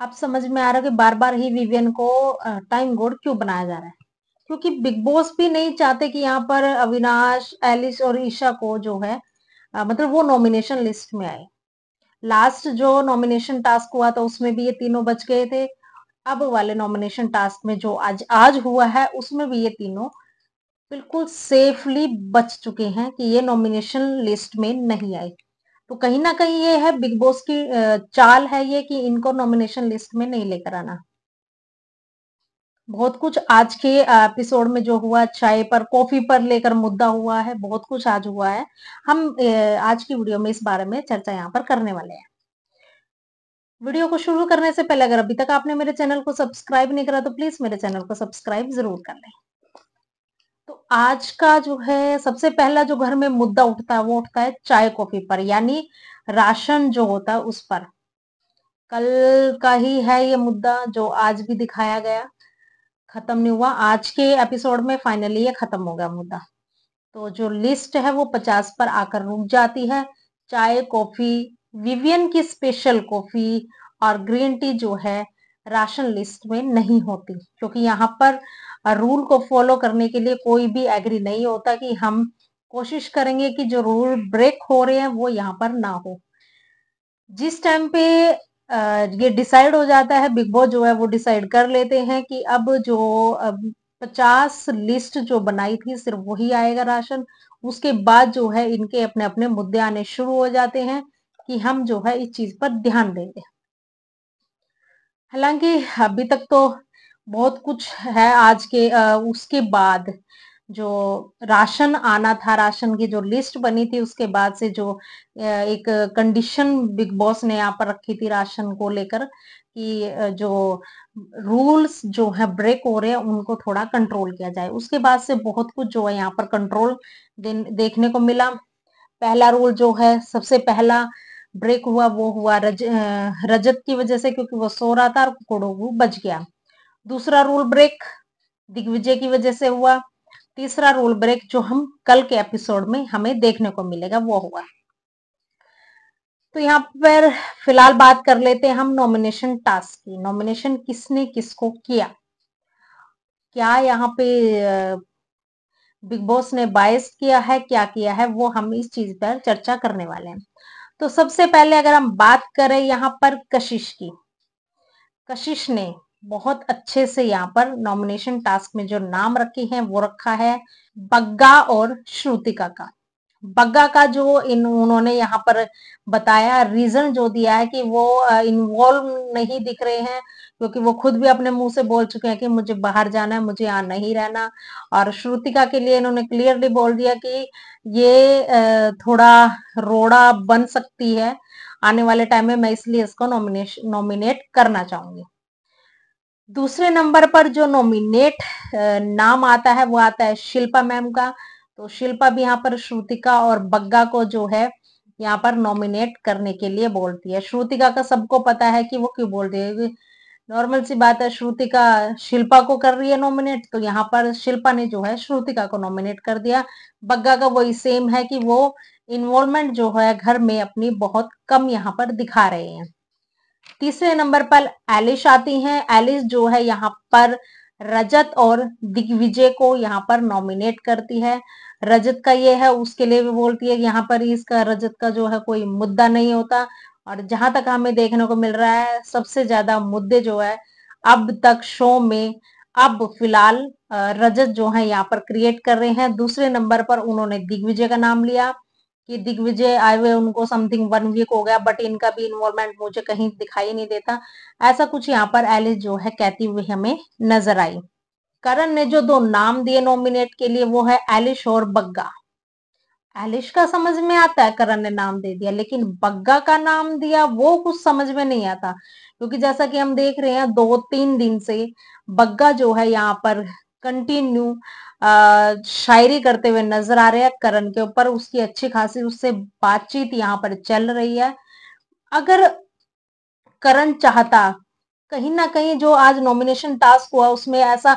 अब समझ में आ रहा है कि बार बार ही विवियन को टाइम गोड क्यों बनाया जा रहा है क्योंकि बिग बॉस भी नहीं चाहते कि यहाँ पर अविनाश एलिस और ईशा को जो है आ, मतलब वो नॉमिनेशन लिस्ट में आए लास्ट जो नॉमिनेशन टास्क हुआ था उसमें भी ये तीनों बच गए थे अब वाले नॉमिनेशन टास्क में जो आज आज हुआ है उसमें भी ये तीनों बिल्कुल सेफली बच चुके हैं कि ये नॉमिनेशन लिस्ट में नहीं आए तो कहीं ना कहीं ये है बिग बॉस की चाल है ये कि इनको नॉमिनेशन लिस्ट में नहीं लेकर आना बहुत कुछ आज के एपिसोड में जो हुआ चाय पर कॉफी पर लेकर मुद्दा हुआ है बहुत कुछ आज हुआ है हम आज की वीडियो में इस बारे में चर्चा यहाँ पर करने वाले हैं वीडियो को शुरू करने से पहले अगर अभी तक आपने मेरे चैनल को सब्सक्राइब नहीं करा तो प्लीज मेरे चैनल को सब्सक्राइब जरूर कर लें तो आज का जो है सबसे पहला जो घर में मुद्दा उठता है वो उठता है चाय कॉफी पर यानी राशन जो होता है उस पर कल का ही है ये मुद्दा जो आज भी दिखाया गया खत्म नहीं हुआ आज के एपिसोड में फाइनली ये खत्म हो गया मुद्दा तो जो लिस्ट है वो पचास पर आकर रुक जाती है चाय कॉफी विवियन की स्पेशल कॉफी और ग्रीन टी जो है राशन लिस्ट में नहीं होती क्योंकि यहाँ पर रूल को फॉलो करने के लिए कोई भी एग्री नहीं होता कि हम कोशिश करेंगे कि जो रूल ब्रेक हो रहे हैं वो यहाँ पर ना हो जिस टाइम पे ये डिसाइड हो जाता है बिग बॉस जो है वो डिसाइड कर लेते हैं कि अब जो पचास लिस्ट जो बनाई थी सिर्फ वही आएगा राशन उसके बाद जो है इनके अपने अपने मुद्दे आने शुरू हो जाते हैं कि हम जो है इस चीज पर ध्यान देंगे हालांकि अभी तक तो बहुत कुछ है आज के उसके बाद जो राशन आना था राशन की जो लिस्ट बनी थी उसके बाद से जो एक कंडीशन बिग बॉस ने यहाँ पर रखी थी राशन को लेकर कि जो रूल्स जो है ब्रेक हो रहे हैं उनको थोड़ा कंट्रोल किया जाए उसके बाद से बहुत कुछ जो है यहाँ पर कंट्रोल देखने को मिला पहला रूल जो है सबसे पहला ब्रेक हुआ वो हुआ रज, रजत की वजह से क्योंकि वो सो रहा था और कोडोगू बच गया दूसरा रूल ब्रेक दिग्विजय की वजह से हुआ तीसरा रूल ब्रेक जो हम कल के एपिसोड में हमें देखने को मिलेगा वो हुआ तो यहाँ पर फिलहाल बात कर लेते हैं हम नॉमिनेशन टास्क की नॉमिनेशन किसने किसको किया क्या यहाँ पे बिग बॉस ने बायस किया है क्या किया है वो हम इस चीज पर चर्चा करने वाले हैं तो सबसे पहले अगर हम बात करें यहाँ पर कशिश की कशिश ने बहुत अच्छे से यहाँ पर नॉमिनेशन टास्क में जो नाम रखे हैं वो रखा है बग्गा और श्रुतिका का बग्गा का जो इन उन्होंने यहाँ पर बताया रीजन जो दिया है कि वो इन्वॉल्व नहीं दिख रहे हैं क्योंकि वो खुद भी अपने मुंह से बोल चुके हैं कि मुझे बाहर जाना है मुझे यहाँ नहीं रहना और श्रुतिका के लिए इन्होंने क्लियरली बोल दिया कि ये थोड़ा रोड़ा बन सकती है आने वाले टाइम में मैं इसलिए इसको नॉमिनेशन नॉमिनेट करना चाहूंगी दूसरे नंबर पर जो नॉमिनेट नाम आता है वो आता है शिल्पा मैम का तो शिल्पा भी यहाँ पर श्रुतिका और बग्गा को जो है यहाँ पर नॉमिनेट करने के लिए बोलती है श्रुतिका का सबको पता है कि वो क्यों बोलती है नॉर्मल सी बात है श्रुतिका शिल्पा को कर रही है नॉमिनेट तो यहाँ पर शिल्पा ने जो है श्रुतिका को नॉमिनेट कर दिया बग्गा का वही सेम है कि वो इन्वॉल्वमेंट जो है घर में अपनी बहुत कम यहाँ पर दिखा रहे हैं तीसरे नंबर पर एलिश आती हैं एलिश जो है यहाँ पर रजत और दिग्विजय को यहाँ पर नॉमिनेट करती है रजत का ये है उसके लिए भी बोलती है यहाँ पर इसका रजत का जो है कोई मुद्दा नहीं होता और जहां तक हमें देखने को मिल रहा है सबसे ज्यादा मुद्दे जो है अब तक शो में अब फिलहाल रजत जो है यहाँ पर क्रिएट कर रहे हैं दूसरे नंबर पर उन्होंने दिग्विजय का नाम लिया कि दिग्विजय आए हुए उनको समथिंग वन वीक हो गया बट इनका भी इन्वॉल्वमेंट मुझे कहीं दिखाई नहीं देता ऐसा कुछ यहाँ पर एलिस जो है कहती हुई हमें नजर आई करण ने जो दो नाम दिए नॉमिनेट के लिए वो है एलिश और बग्गा एलिश का समझ में आता है करण ने नाम दे दिया लेकिन बग्गा का नाम दिया वो कुछ समझ में नहीं आता क्योंकि जैसा कि हम देख रहे हैं दो तीन दिन से बग्गा जो है यहाँ पर कंटिन्यू शायरी करते हुए नजर आ रहे हैं करण के ऊपर उसकी अच्छी खासी उससे बातचीत यहाँ पर चल रही है अगर करण चाहता कहीं ना कहीं जो आज नॉमिनेशन टास्क हुआ उसमें ऐसा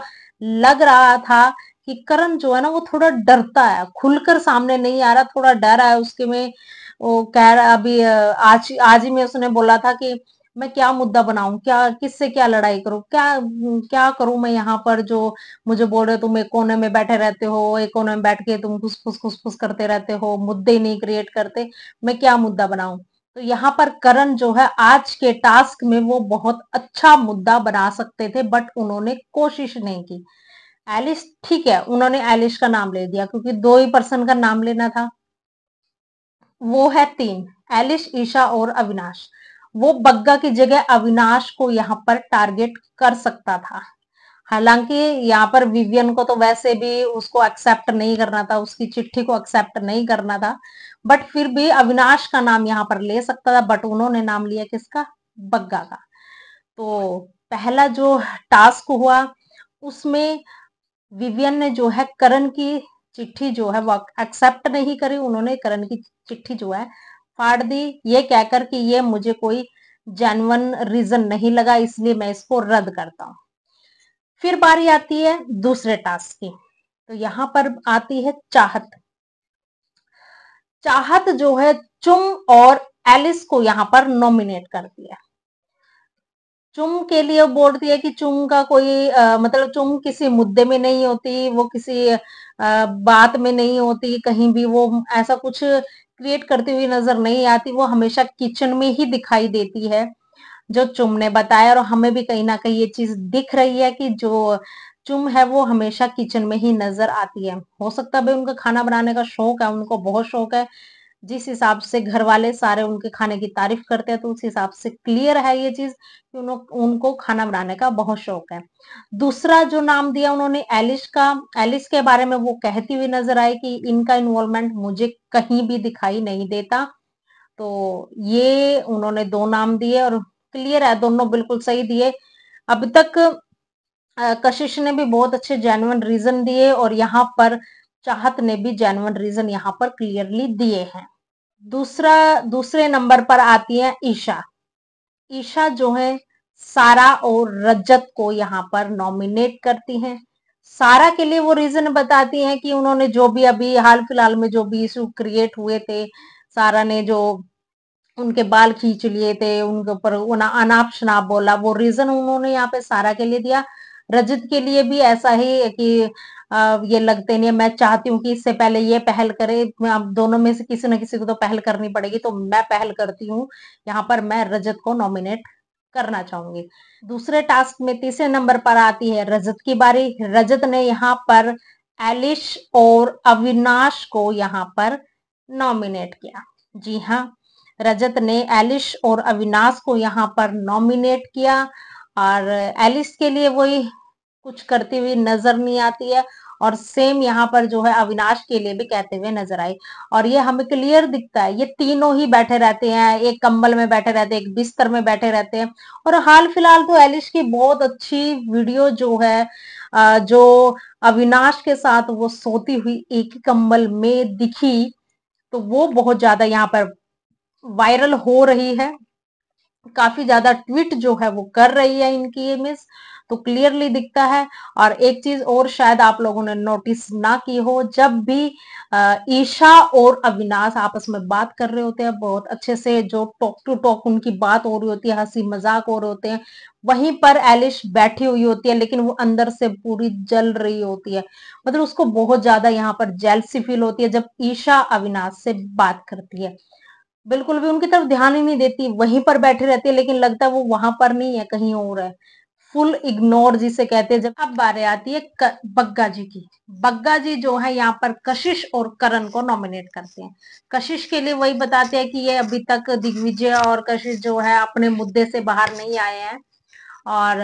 लग रहा था कि करण जो है ना वो थोड़ा डरता है खुलकर सामने नहीं आ रहा थोड़ा डर है उसके में वो कह रहा अभी आज आज ही में उसने बोला था कि मैं क्या मुद्दा बनाऊं क्या किससे क्या लड़ाई करूं क्या क्या करूं मैं यहाँ पर जो मुझे बोल रहे तुम एक कोने में बैठे रहते हो एक कोने में बैठ के तुम घुस फुस घुस फुस करते रहते हो मुद्दे नहीं क्रिएट करते मैं क्या मुद्दा बनाऊं तो यहाँ पर करण जो है आज के टास्क में वो बहुत अच्छा मुद्दा बना सकते थे बट उन्होंने कोशिश नहीं की एलिश ठीक है उन्होंने एलिश का नाम ले दिया क्योंकि दो ही पर्सन का नाम लेना था वो है तीन एलिश ईशा और अविनाश वो बग्गा की जगह अविनाश को यहाँ पर टारगेट कर सकता था हालांकि यहाँ पर विवियन को तो वैसे भी उसको एक्सेप्ट नहीं करना था उसकी चिट्ठी को एक्सेप्ट नहीं करना था बट फिर भी अविनाश का नाम यहाँ पर ले सकता था बट उन्होंने नाम लिया किसका बग्गा का तो पहला जो टास्क हुआ उसमें विवियन ने जो है करण की चिट्ठी जो है वो एक्सेप्ट नहीं करी उन्होंने करण की चिट्ठी जो है फाड़ दी ये कहकर कि ये मुझे कोई जेनवन रीजन नहीं लगा इसलिए मैं इसको रद्द करता हूं फिर बारी आती है दूसरे टास्क की तो यहां पर आती है चाहत चाहत जो है चुम और एलिस को यहाँ पर नॉमिनेट कर दिया चुम के लिए बोल दिया कि चुम का कोई आ, मतलब चुम किसी मुद्दे में नहीं होती वो किसी आ, बात में नहीं होती कहीं भी वो ऐसा कुछ क्रिएट करती हुई नजर नहीं आती वो हमेशा किचन में ही दिखाई देती है जो चुम ने बताया और हमें भी कहीं ना कहीं ये चीज दिख रही है कि जो चुम है वो हमेशा किचन में ही नजर आती है हो सकता है भाई उनका खाना बनाने का शौक है उनको बहुत शौक है जिस हिसाब से घर वाले सारे उनके खाने की तारीफ करते हैं तो उस हिसाब से क्लियर है ये चीज कि उनको खाना बनाने का बहुत शौक है दूसरा जो नाम दिया उन्होंने एलिश का एलिश के बारे में वो कहती हुई नजर आई कि इनका इन्वॉल्वमेंट मुझे कहीं भी दिखाई नहीं देता तो ये उन्होंने दो नाम दिए और क्लियर है दोनों बिल्कुल सही दिए अब तक कशिश ने भी बहुत अच्छे जेनुअन रीजन दिए और यहाँ पर चाहत ने भी जेनुअन रीजन यहाँ पर क्लियरली दिए हैं दूसरा दूसरे नंबर पर आती है ईशा ईशा जो है सारा और रजत को यहाँ पर नॉमिनेट करती हैं सारा के लिए वो रीजन बताती हैं कि उन्होंने जो भी अभी हाल फिलहाल में जो भी इशू क्रिएट हुए थे सारा ने जो उनके बाल खींच लिए थे उनके ऊपर अनाप शनाप बोला वो रीजन उन्होंने यहाँ पे सारा के लिए दिया रजत के लिए भी ऐसा ही कि ये लगते नहीं है मैं चाहती हूँ कि इससे पहले ये पहल करे अब दोनों में से किसी न किसी को तो पहल करनी पड़ेगी तो मैं पहल करती हूँ यहाँ पर मैं रजत को नॉमिनेट करना चाहूंगी दूसरे टास्क में तीसरे नंबर पर आती है रजत की बारी रजत ने यहाँ पर एलिश और अविनाश को यहाँ पर नॉमिनेट किया जी हाँ रजत ने एलिश और अविनाश को यहाँ पर नॉमिनेट किया और एलिश के लिए वही कुछ करती हुई नजर नहीं आती है और सेम यहाँ पर जो है अविनाश के लिए भी कहते हुए नजर आई और ये हमें क्लियर दिखता है ये तीनों ही बैठे रहते हैं एक कंबल में बैठे रहते हैं एक बिस्तर में बैठे रहते हैं और हाल फिलहाल तो एलिश की बहुत अच्छी वीडियो जो है जो अविनाश के साथ वो सोती हुई एक ही कंबल में दिखी तो वो बहुत ज्यादा यहाँ पर वायरल हो रही है काफी ज्यादा ट्वीट जो है वो कर रही है इनकी ये मिस तो क्लियरली दिखता है और एक चीज और शायद आप लोगों ने नोटिस ना की हो जब भी ईशा और अविनाश आपस में बात कर रहे होते हैं बहुत अच्छे से जो टॉक टू टॉक उनकी बात हो रही होती है हंसी मजाक हो रहे होते हैं वहीं पर एलिश बैठी हुई होती है लेकिन वो अंदर से पूरी जल रही होती है मतलब उसको बहुत ज्यादा यहाँ पर जेलसी फील होती है जब ईशा अविनाश से बात करती है बिल्कुल भी उनकी तरफ ध्यान ही नहीं देती वहीं पर बैठी रहती है लेकिन लगता है वो वहां पर नहीं है कहीं और है फुल इग्नोर जिसे कहते हैं जब अब बारे आती है बग्गा जी की बग्गा जी जो है यहाँ पर कशिश और करण को नॉमिनेट करते हैं कशिश के लिए वही बताते हैं कि ये अभी तक दिग्विजय और कशिश जो है अपने मुद्दे से बाहर नहीं आए हैं और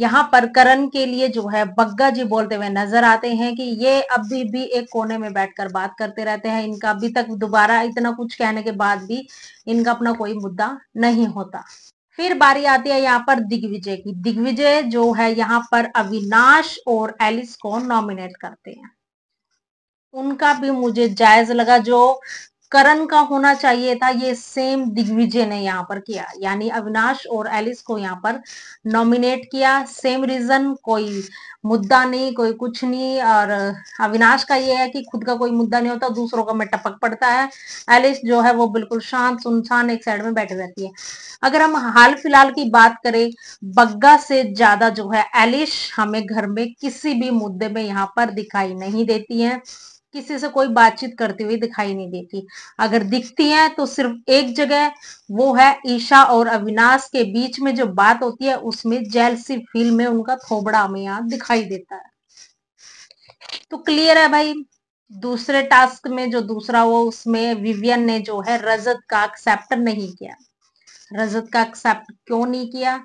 यहाँ पर करण के लिए जो है बग्गा जी बोलते हुए नजर आते हैं कि ये अभी भी एक कोने में बैठकर बात करते रहते हैं इनका अभी तक दोबारा इतना कुछ कहने के बाद भी इनका अपना कोई मुद्दा नहीं होता फिर बारी आती है यहाँ पर दिग्विजय की दिग्विजय जो है यहाँ पर अविनाश और एलिस को नॉमिनेट करते हैं उनका भी मुझे जायज लगा जो करण का होना चाहिए था ये सेम दिग्विजय ने यहाँ पर किया यानी अविनाश और एलिस को यहाँ पर नॉमिनेट किया सेम रीजन कोई मुद्दा नहीं कोई कुछ नहीं और अविनाश का ये है कि खुद का कोई मुद्दा नहीं होता दूसरों का में टपक पड़ता है एलिस जो है वो बिल्कुल शांत सुनसान एक साइड में बैठी रहती है अगर हम हाल फिलहाल की बात करें बग्गा से ज्यादा जो है एलिश हमें घर में किसी भी मुद्दे में यहाँ पर दिखाई नहीं देती है किसी से कोई बातचीत करती हुई दिखाई नहीं देती अगर दिखती है तो सिर्फ एक जगह वो है ईशा और अविनाश के बीच में जो बात होती है उसमें जेलसी फील में उनका थोबड़ा हमें यहाँ दिखाई देता है तो क्लियर है भाई दूसरे टास्क में जो दूसरा वो उसमें विवियन ने जो है रजत का एक्सेप्ट नहीं किया रजत का एक्सेप्ट क्यों नहीं किया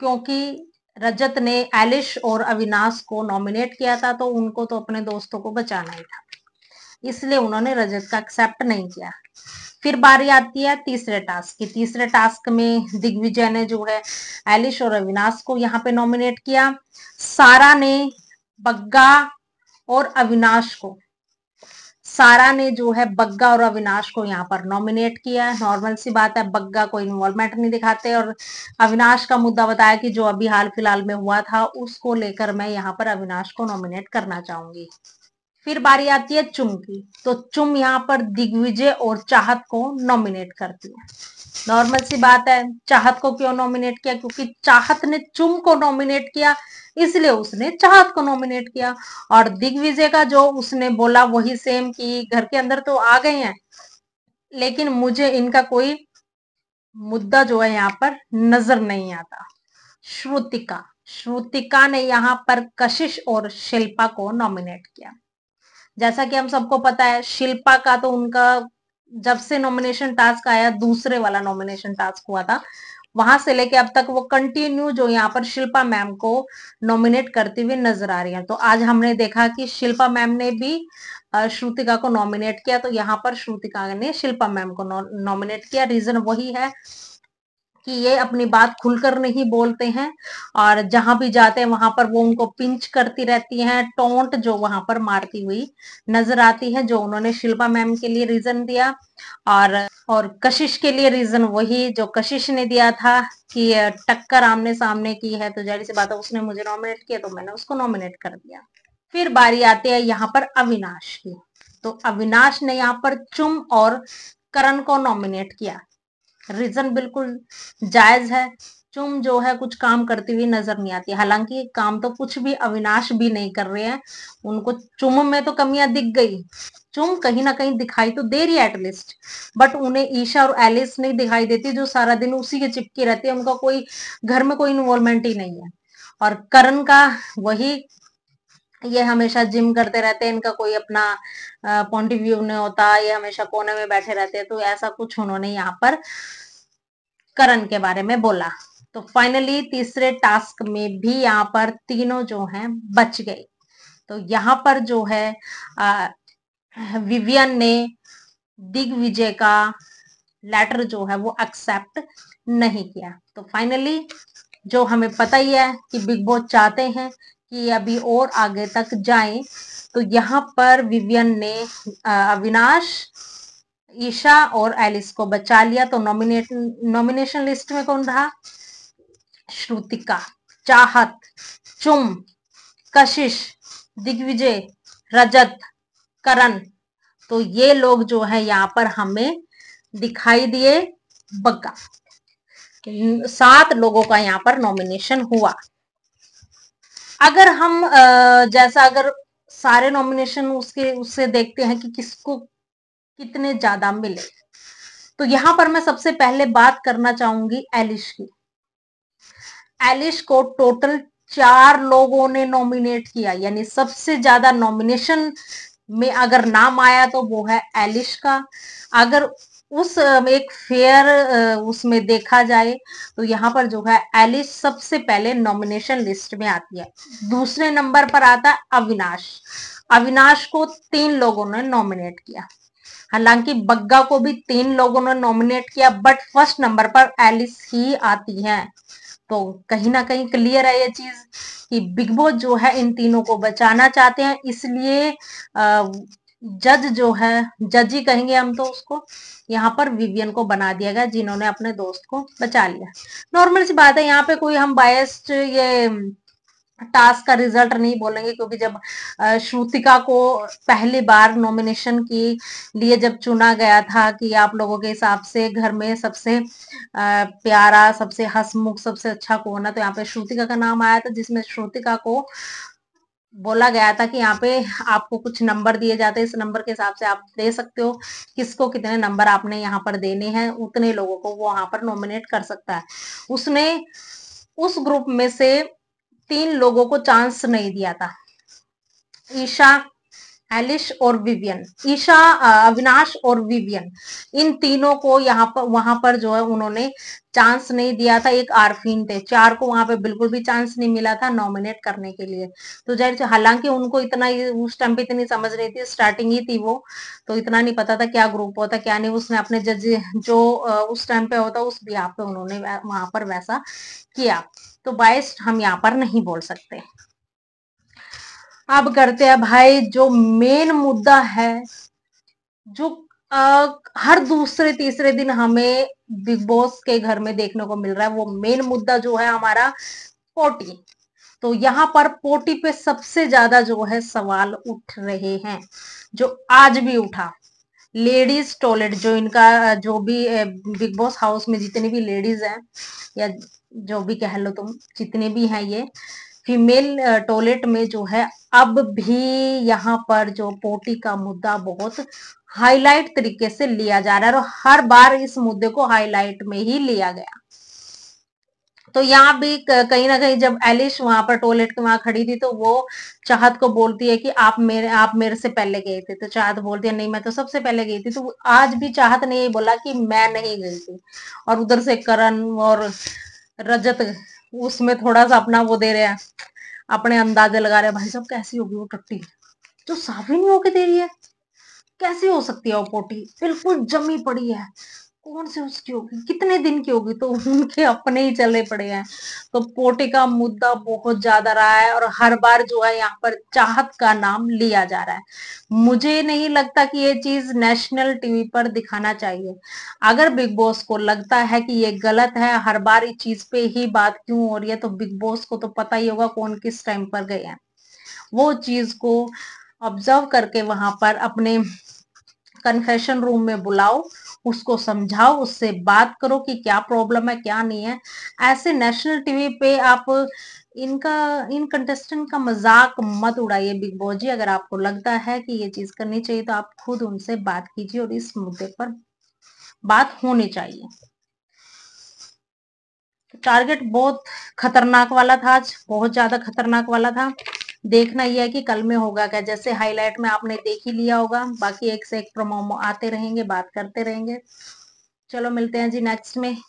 क्योंकि रजत ने एलिश और अविनाश को नॉमिनेट किया था तो उनको तो अपने दोस्तों को बचाना ही था इसलिए उन्होंने रजत का एक्सेप्ट नहीं किया फिर बारी आती है तीसरे टास्क की तीसरे टास्क में दिग्विजय ने जो है एलिश और अविनाश को यहाँ पे नॉमिनेट किया सारा ने बग्गा और अविनाश को सारा ने जो है बग्गा और अविनाश को यहाँ पर नॉमिनेट किया है नॉर्मल सी बात है बग्गा को इन्वॉल्वमेंट नहीं दिखाते और अविनाश का मुद्दा बताया कि जो अभी हाल फिलहाल में हुआ था उसको लेकर मैं यहाँ पर अविनाश को नॉमिनेट करना चाहूंगी फिर बारी आती है चुम की तो चुम यहाँ पर दिग्विजय और चाहत को नॉमिनेट करती है नॉर्मल सी बात है चाहत को क्यों नॉमिनेट किया क्योंकि चाहत ने चुम को नॉमिनेट किया इसलिए उसने चाहत को नॉमिनेट किया और दिग्विजय का जो उसने बोला वही सेम कि घर के अंदर तो आ गए हैं लेकिन मुझे इनका कोई मुद्दा जो है यहाँ पर नजर नहीं आता श्रुतिका श्रुतिका ने यहाँ पर कशिश और शिल्पा को नॉमिनेट किया जैसा कि हम सबको पता है शिल्पा का तो उनका जब से नॉमिनेशन टास्क आया दूसरे वाला नॉमिनेशन टास्क हुआ था वहां से लेके अब तक वो कंटिन्यू जो यहाँ पर शिल्पा मैम को नॉमिनेट करती हुई नजर आ रही है तो आज हमने देखा कि शिल्पा मैम ने भी श्रुतिका को नॉमिनेट किया तो यहाँ पर श्रुतिका ने शिल्पा मैम को नॉमिनेट किया रीजन वही है कि ये अपनी बात खुलकर नहीं बोलते हैं और जहां भी जाते हैं वहां पर वो उनको पिंच करती रहती हैं टोंट जो वहां पर मारती हुई नजर आती है जो उन्होंने शिल्पा मैम के लिए रीजन दिया और और कशिश के लिए रीजन वही जो कशिश ने दिया था कि टक्कर आमने सामने की है तो जारी से बात है उसने मुझे नॉमिनेट किया तो मैंने उसको नॉमिनेट कर दिया फिर बारी आती है यहाँ पर अविनाश की तो अविनाश ने यहाँ पर चुम और करण को नॉमिनेट किया रीजन बिल्कुल जायज है चुम जो है कुछ काम करती हुई नजर नहीं आती हालांकि काम तो कुछ भी अविनाश भी नहीं कर रहे हैं उनको चुम में तो कमियां दिख गई चुम कहीं ना कहीं दिखाई तो दे रही है एटलीस्ट बट उन्हें ईशा और एलिस नहीं दिखाई देती जो सारा दिन उसी के चिपकी रहती है उनका कोई घर में कोई इन्वॉल्वमेंट ही नहीं है और करण का वही ये हमेशा जिम करते रहते हैं इनका कोई अपना पॉइंट ऑफ व्यू नहीं होता ये हमेशा कोने में बैठे रहते हैं तो ऐसा कुछ उन्होंने यहाँ पर करण के बारे में बोला तो फाइनली तीसरे टास्क में भी यहाँ पर तीनों जो हैं बच गए तो यहाँ पर जो है विवियन ने दिग्विजय का लेटर जो है वो एक्सेप्ट नहीं किया तो फाइनली जो हमें पता ही है कि बिग बॉस चाहते हैं कि अभी और आगे तक जाएं तो यहाँ पर विवियन ने अविनाश ईशा और एलिस को बचा लिया तो नॉमिनेट नॉमिनेशन लिस्ट में कौन था श्रुतिका चाहत चुम कशिश दिग्विजय रजत करण तो ये लोग जो है यहाँ पर हमें दिखाई दिए बग्गा सात लोगों का यहाँ पर नॉमिनेशन हुआ अगर हम जैसा अगर सारे नॉमिनेशन उसके उससे देखते हैं कि किसको कितने ज्यादा मिले तो यहां पर मैं सबसे पहले बात करना चाहूंगी एलिश की एलिश को टोटल चार लोगों ने नॉमिनेट किया यानी सबसे ज्यादा नॉमिनेशन में अगर नाम आया तो वो है एलिश का अगर उस एक फेयर उसमें देखा जाए तो यहाँ पर जो है एलिस सबसे पहले नॉमिनेशन लिस्ट में आती है दूसरे नंबर पर आता है अविनाश अविनाश को तीन लोगों ने नॉमिनेट किया हालांकि बग्गा को भी तीन लोगों ने नॉमिनेट किया बट फर्स्ट नंबर पर एलिस ही आती है तो कहीं ना कहीं क्लियर है ये चीज कि बिग बॉस जो है इन तीनों को बचाना चाहते हैं इसलिए जज जो है जज ही कहेंगे हम तो उसको यहाँ पर विवियन को बना दिया गया जिन्होंने अपने दोस्त को बचा लिया नॉर्मल सी बात है यहाँ पे कोई हम बायस्ड ये टास्क का रिजल्ट नहीं बोलेंगे क्योंकि जब श्रुतिका को पहली बार नॉमिनेशन के लिए जब चुना गया था कि आप लोगों के हिसाब से घर में सबसे प्यारा सबसे हसमुख सबसे अच्छा कौन है तो यहाँ पे श्रुतिका का नाम आया था जिसमें श्रुतिका को बोला गया था कि यहाँ पे आपको कुछ नंबर दिए जाते हैं इस नंबर के हिसाब से आप दे सकते हो किसको कितने नंबर आपने यहाँ पर देने हैं उतने लोगों को वो वहां पर नॉमिनेट कर सकता है उसने उस ग्रुप में से तीन लोगों को चांस नहीं दिया था ईशा एलिश और विवियन ईशा अविनाश और विवियन इन तीनों को यहाँ पर वहां पर जो है उन्होंने चांस नहीं दिया था एक आरफीन थे चार को वहां पे बिल्कुल भी चांस नहीं मिला था नॉमिनेट करने के लिए तो जाहिर हालांकि उनको इतना उस टाइम पे इतनी समझ नहीं थी स्टार्टिंग ही थी वो तो इतना नहीं पता था क्या ग्रुप होता क्या नहीं उसने अपने जज जो उस टाइम पे होता उस बिहार पे उन्होंने वहां पर वैसा किया तो बायस हम यहाँ पर नहीं बोल सकते अब करते हैं भाई जो मेन मुद्दा है जो आ, हर दूसरे तीसरे दिन हमें बिग बॉस के घर में देखने को मिल रहा है वो मेन मुद्दा जो है हमारा पोटी तो यहाँ पर पोटी पे सबसे ज्यादा जो है सवाल उठ रहे हैं जो आज भी उठा लेडीज टॉयलेट जो इनका जो भी बिग बॉस हाउस में जितनी भी लेडीज हैं या जो भी कह लो तुम जितने भी हैं ये फीमेल टॉयलेट uh, में जो है अब भी यहाँ पर जो पोटी का मुद्दा बहुत हाईलाइट तरीके से लिया जा रहा है और हर बार इस मुद्दे को हाईलाइट में ही लिया गया तो यहाँ भी कहीं ना कहीं जब एलिश वहां पर टॉयलेट के वहां खड़ी थी तो वो चाहत को बोलती है कि आप मेरे आप मेरे से पहले गए थे तो चाहत बोलती है नहीं मैं तो सबसे पहले गई थी तो आज भी चाहत ने यही बोला कि मैं नहीं गई थी और उधर से करण और रजत उसमें थोड़ा सा अपना वो दे रहे हैं अपने अंदाजे लगा रहे हैं भाई साहब कैसी होगी वो टट्टी जो साफ ही नहीं होके दे रही है कैसी हो सकती है वो पोटी बिल्कुल जमी पड़ी है कौन से उसकी होगी कितने दिन की होगी तो उनके अपने ही चले पड़े हैं तो पोटे का मुद्दा बहुत ज्यादा रहा है और हर बार जो है यहाँ पर चाहत का नाम लिया जा रहा है मुझे नहीं लगता कि ये चीज नेशनल टीवी पर दिखाना चाहिए अगर बिग बॉस को लगता है कि ये गलत है हर बार इस चीज पे ही बात क्यों हो रही है तो बिग बॉस को तो पता ही होगा कौन किस टाइम पर गए हैं वो चीज को ऑब्जर्व करके वहां पर अपने कन्फेशन रूम में बुलाओ उसको समझाओ उससे बात करो कि क्या प्रॉब्लम है क्या नहीं है ऐसे नेशनल टीवी पे आप इनका इन कंटेस्टेंट का मजाक मत उड़ाइए बिग बॉस जी अगर आपको लगता है कि ये चीज करनी चाहिए तो आप खुद उनसे बात कीजिए और इस मुद्दे पर बात होनी चाहिए टारगेट बहुत खतरनाक वाला था आज बहुत ज्यादा खतरनाक वाला था देखना यह है कि कल में होगा क्या जैसे हाईलाइट में आपने देख ही लिया होगा बाकी एक से एक प्रोमो आते रहेंगे बात करते रहेंगे चलो मिलते हैं जी नेक्स्ट में